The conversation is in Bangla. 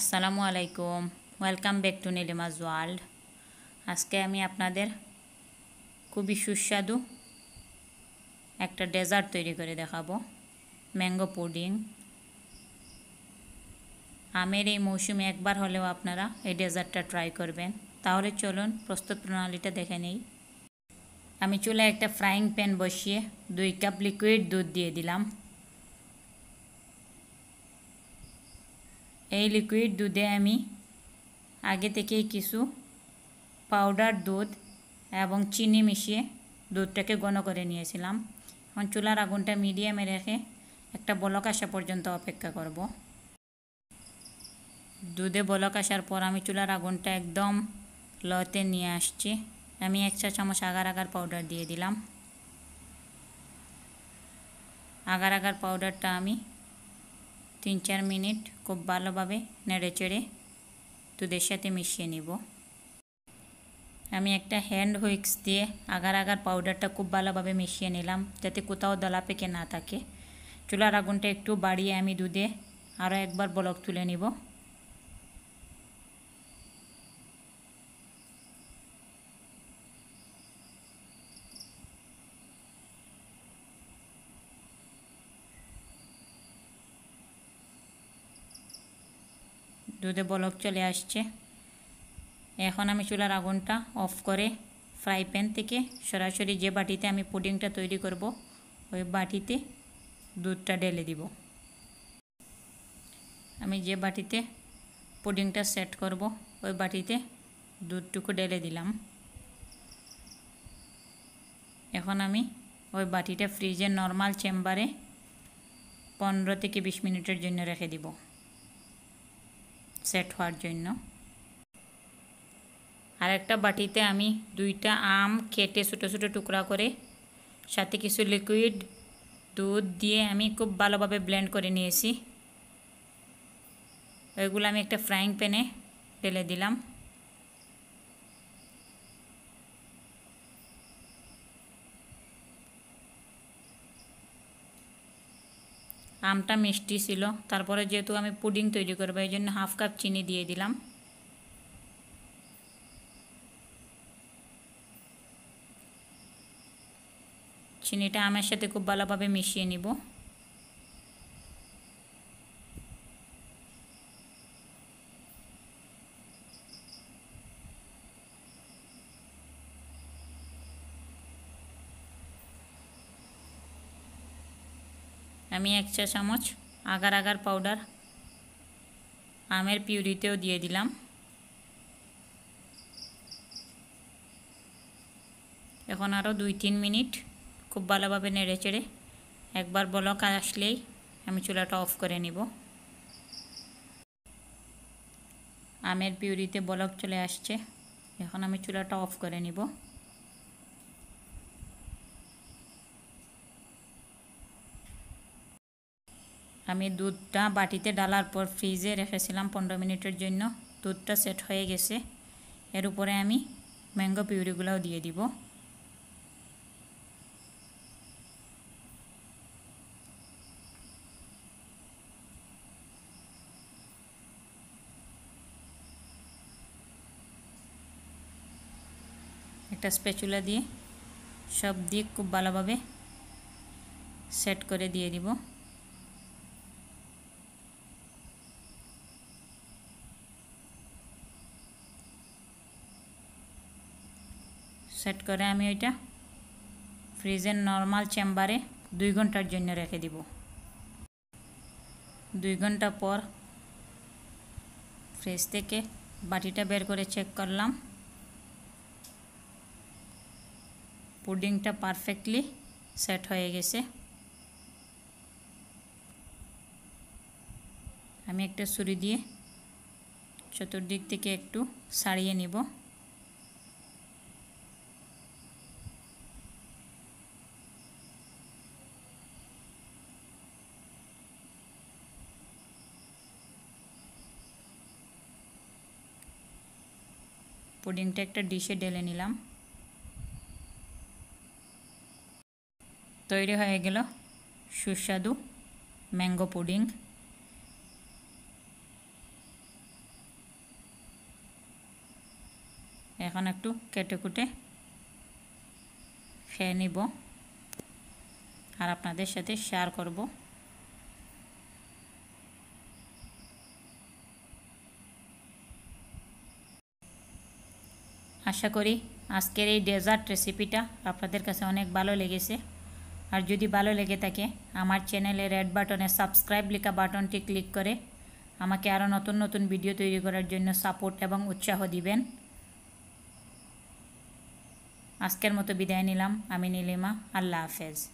আসসালামু আলাইকুম welcome back to Nilima's world আজকে আমি আপনাদের খুবই সুস্বাদু একটা ডেজার্ট তৈরি করে দেখাবো ম্যাঙ্গো পুডিং আমের এই মৌসুমে একবার হলেও আপনারা এই ডেজার্টটা ট্রাই করবেন তাহলে চলুন প্রস্তুত প্রণালীটা দেখে নেই আমি চুলায় একটা ফ্রাইং প্যান বসিয়ে দুই কাপ লিকুইড দুধ দিয়ে দিলাম এই লিকুইড দুধে আমি আগে থেকেই কিছু পাউডার দুধ এবং চিনি মিশিয়ে দুধটাকে ঘন করে নিয়েছিলাম এখন চুলার আগুনটা মিডিয়ামে রেখে একটা বলক আসা পর্যন্ত অপেক্ষা করব দুধে বলক আসার পর আমি চুলার আগুনটা একদম লতে নিয়ে আসছি আমি এক চা চামচ আগার আগার পাউডার দিয়ে দিলাম আগার আগার পাউডারটা আমি তিন চার মিনিট খুব ভালোভাবে নেড়ে চেড়ে দুধের সাথে মিশিয়ে নিব আমি একটা হ্যান্ড হুইক্স দিয়ে আগার আগার পাউডারটা খুব ভালোভাবে মিশিয়ে নিলাম যাতে কোথাও দলা পেকে না থাকে চুলার আগুনটা একটু বাড়িয়ে আমি দুধে আরও একবার ব্লক তুলে নিব দুধে বলক চলে আসছে এখন আমি চুলার আগুনটা অফ করে ফ্রাই প্যান থেকে সরাসরি যে বাটিতে আমি পুডিংটা তৈরি করব ওই বাটিতে দুধটা ঢেলে দিব আমি যে বাটিতে পুডিংটা সেট করব ওই বাটিতে দুধটুকু ঢেলে দিলাম এখন আমি ওই বাটিটা ফ্রিজের নর্মাল চেম্বারে পনেরো থেকে বিশ মিনিটের জন্য রেখে দিব সেট হওয়ার জন্য আর একটা বাটিতে আমি দুইটা আম কেটে ছোটো ছোটো টুকরা করে সাথে কিছু লিকুইড দুধ দিয়ে আমি খুব ভালোভাবে ব্লেন্ড করে নিয়েছি ওইগুলো আমি একটা ফ্রাইং প্যানে ঢেলে দিলাম আমটা মিষ্টি ছিল তারপরে যেহেতু আমি পুডিং তৈরি করবো এই জন্য হাফ কাপ চিনি দিয়ে দিলাম চিনিটা আমের সাথে খুব ভালোভাবে মিশিয়ে নিব আমি এক চা চামচ আগার আগার পাউডার আমের পিউরিতেও দিয়ে দিলাম এখন আরও দুই তিন মিনিট খুব ভালোভাবে নেড়ে চেড়ে একবার বলক আসলেই আমি চুলাটা অফ করে নিব আমের পিউরিতে বলক চলে আসছে এখন আমি চুলাটা অফ করে নিব আমি দুধটা বাটিতে ডালার পর ফ্রিজে রেখেছিলাম পনেরো মিনিটের জন্য দুধটা সেট হয়ে গেছে এর উপরে আমি ম্যাঙ্গো পিউরিগুলাও দিয়ে দিব একটা স্পেচুলা দিয়ে সব দিক খুব ভালোভাবে সেট করে দিয়ে দিব সেট করে আমি ওইটা ফ্রিজের নর্মাল চেম্বারে দুই ঘন্টার জন্য রেখে দিব দুই ঘন্টা পর ফ্রিজ থেকে বাটিটা বের করে চেক করলাম পুডিংটা পারফেক্টলি সেট হয়ে গেছে আমি একটা ছুরি দিয়ে চতুর্দিক থেকে একটু সারিয়ে নিব পুডিংটা একটা ডিশে ঢেলে নিলাম তৈরি হয়ে গেল সুস্বাদু ম্যাঙ্গো পুডিং এখন একটু কেটে কুটে খেয়ে নিব আর আপনাদের সাথে শেয়ার করবো আশা করি আজকের এই ডেজার্ট রেসিপিটা আপনাদের কাছে অনেক ভালো লেগেছে আর যদি ভালো লেগে থাকে আমার চ্যানেলে রেড বাটনে সাবস্ক্রাইব লেখা বাটনটি ক্লিক করে আমাকে আরও নতুন নতুন ভিডিও তৈরি করার জন্য সাপোর্ট এবং উৎসাহ দিবেন আজকের মতো বিদায় নিলাম আমি নীলিমা আল্লাহ হাফেজ